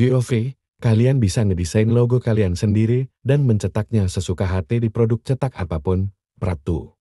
BOV, kalian bisa ngedesain logo kalian sendiri dan mencetaknya sesuka hati di produk cetak apapun, Pratu.